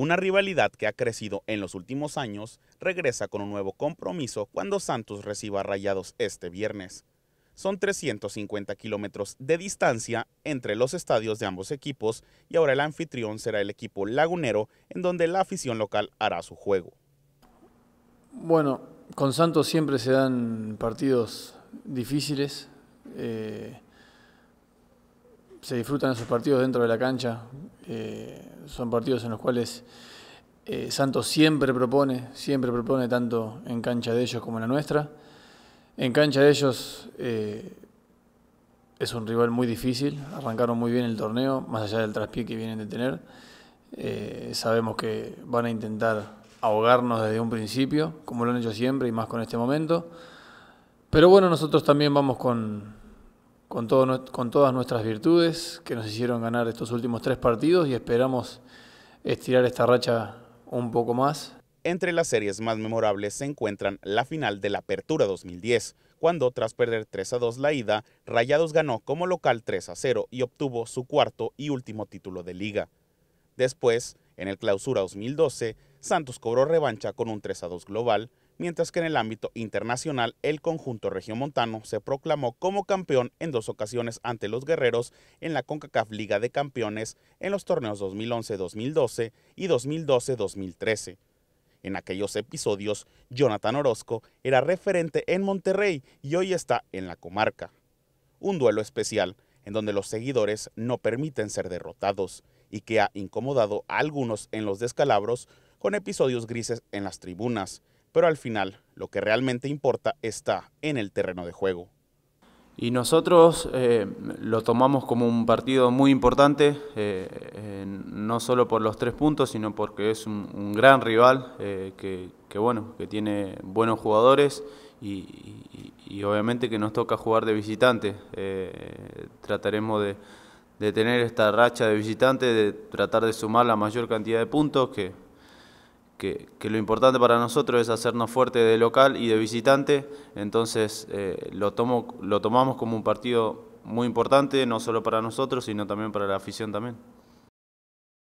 Una rivalidad que ha crecido en los últimos años regresa con un nuevo compromiso cuando Santos reciba Rayados este viernes. Son 350 kilómetros de distancia entre los estadios de ambos equipos y ahora el anfitrión será el equipo lagunero en donde la afición local hará su juego. Bueno, con Santos siempre se dan partidos difíciles. Eh, se disfrutan esos partidos dentro de la cancha. Eh, son partidos en los cuales eh, Santos siempre propone, siempre propone tanto en cancha de ellos como en la nuestra. En cancha de ellos eh, es un rival muy difícil, arrancaron muy bien el torneo, más allá del traspié que vienen de tener. Eh, sabemos que van a intentar ahogarnos desde un principio, como lo han hecho siempre y más con este momento. Pero bueno, nosotros también vamos con, con, todas nuestras virtudes que nos hicieron ganar estos últimos tres partidos y esperamos estirar esta racha un poco más. Entre las series más memorables se encuentran la final de la Apertura 2010, cuando tras perder 3 a 2 la ida, Rayados ganó como local 3 a 0 y obtuvo su cuarto y último título de liga. Después, en el Clausura 2012, Santos cobró revancha con un 3 a 2 global, mientras que en el ámbito internacional el conjunto regiomontano se proclamó como campeón en dos ocasiones ante los guerreros en la CONCACAF Liga de Campeones en los torneos 2011-2012 y 2012-2013. En aquellos episodios, Jonathan Orozco era referente en Monterrey y hoy está en la comarca. Un duelo especial en donde los seguidores no permiten ser derrotados y que ha incomodado a algunos en los descalabros con episodios grises en las tribunas, pero al final lo que realmente importa está en el terreno de juego. Y nosotros eh, lo tomamos como un partido muy importante, eh, eh, no solo por los tres puntos, sino porque es un, gran rival que, bueno, que tiene buenos jugadores y, obviamente que nos toca jugar de visitante. trataremos de, de tener esta racha de visitante, de tratar de sumar la mayor cantidad de puntos, que que, lo importante para nosotros es hacernos fuerte de local y de visitante, entonces eh, lo, tomo, lo tomamos como un partido muy importante, no solo para nosotros, sino también para la afición también.